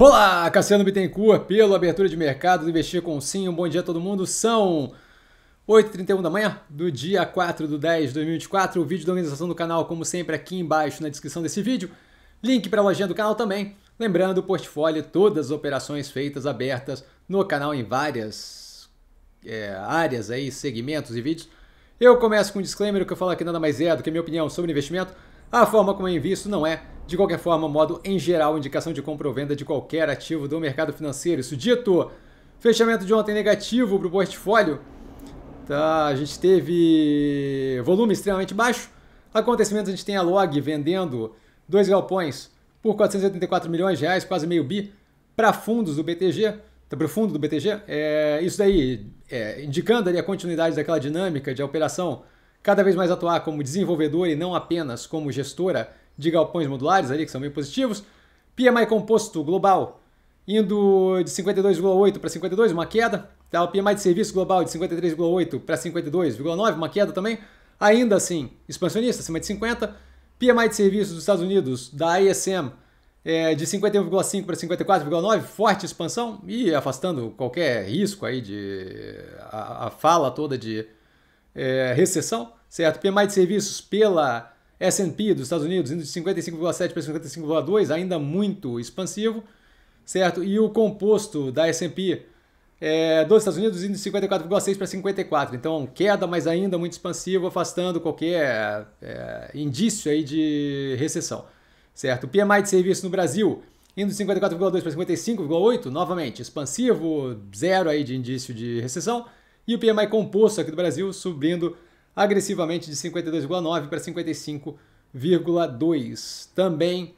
Olá, Cassiano Bittencourt, pelo Abertura de Mercado do Investir com Sim. Um bom dia a todo mundo. São 8h31 da manhã do dia 4 do 10 de 2024. O vídeo da organização do canal, como sempre, aqui embaixo na descrição desse vídeo. Link para a lojinha do canal também. Lembrando, o portfólio, todas as operações feitas abertas no canal em várias é, áreas aí, segmentos e vídeos. Eu começo com um disclaimer, o que eu falo aqui nada mais é do que minha opinião sobre investimento. A forma como eu invisto não é de qualquer forma, modo em geral, indicação de compra ou venda de qualquer ativo do mercado financeiro. Isso dito, fechamento de ontem negativo para o portfólio. Tá, a gente teve volume extremamente baixo. Acontecimentos, a gente tem a Log vendendo dois galpões por 484 milhões de reais, quase meio bi, para fundos do BTG, tá, para o fundo do BTG. É, isso daí é, indicando ali a continuidade daquela dinâmica de operação cada vez mais atuar como desenvolvedora e não apenas como gestora de galpões modulares ali, que são bem positivos. PMI composto global indo de 52,8 para 52, uma queda. Tá? O PMI de serviço global de 53,8 para 52,9, uma queda também. Ainda assim, expansionista, acima de 50. PMI de serviços dos Estados Unidos, da ISM, é, de 51,5 para 54,9, forte expansão e afastando qualquer risco aí de a, a fala toda de é, recessão, certo? PMI de serviços pela S&P dos Estados Unidos indo de 55,7 para 55,2, ainda muito expansivo, certo? E o composto da S&P é, dos Estados Unidos indo de 54,6 para 54. Então, queda, mas ainda muito expansivo, afastando qualquer é, indício aí de recessão, certo? O PMI de serviço no Brasil indo de 54,2 para 55,8, novamente expansivo, zero aí de indício de recessão. E o PMI composto aqui do Brasil subindo agressivamente de 52,9 para 55,2. Também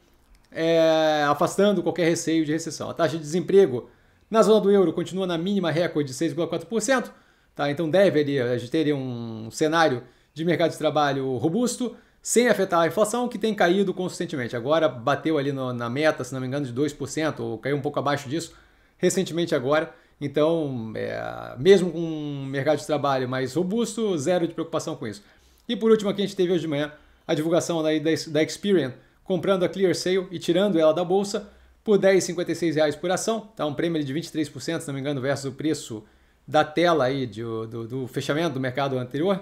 é, afastando qualquer receio de recessão. A taxa de desemprego na zona do euro continua na mínima recorde de 6,4%, tá? então deve ali, a gente ter um cenário de mercado de trabalho robusto, sem afetar a inflação, que tem caído consistentemente. Agora bateu ali no, na meta, se não me engano, de 2%, ou caiu um pouco abaixo disso, recentemente agora. Então, é, mesmo com um mercado de trabalho mais robusto, zero de preocupação com isso. E por último, aqui a gente teve hoje de manhã a divulgação da, da, da Experian comprando a ClearSale e tirando ela da bolsa por R$10,56 por ação. Tá um prêmio de 23%, se não me engano, versus o preço da tela aí de, do, do fechamento do mercado anterior.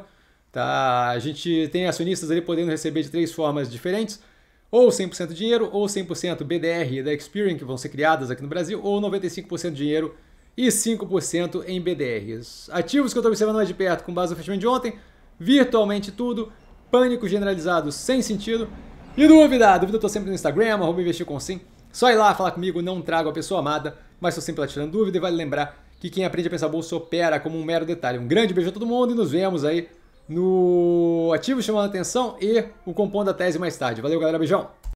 Tá? A gente tem acionistas ali podendo receber de três formas diferentes ou 100% dinheiro, ou 100% BDR da Experian, que vão ser criadas aqui no Brasil, ou 95% dinheiro e 5% em BDRs. Ativos que eu estou observando mais de perto com base no fechamento de ontem, virtualmente tudo, pânico generalizado sem sentido. E dúvida, dúvida eu estou sempre no Instagram, arroba investir com sim. Só ir lá falar comigo, não trago a pessoa amada, mas estou sempre lá tirando dúvida e vale lembrar que quem aprende a pensar bolsa opera como um mero detalhe. Um grande beijo a todo mundo e nos vemos aí no Ativo Chamando a Atenção e o Compondo da Tese mais tarde. Valeu, galera. Beijão!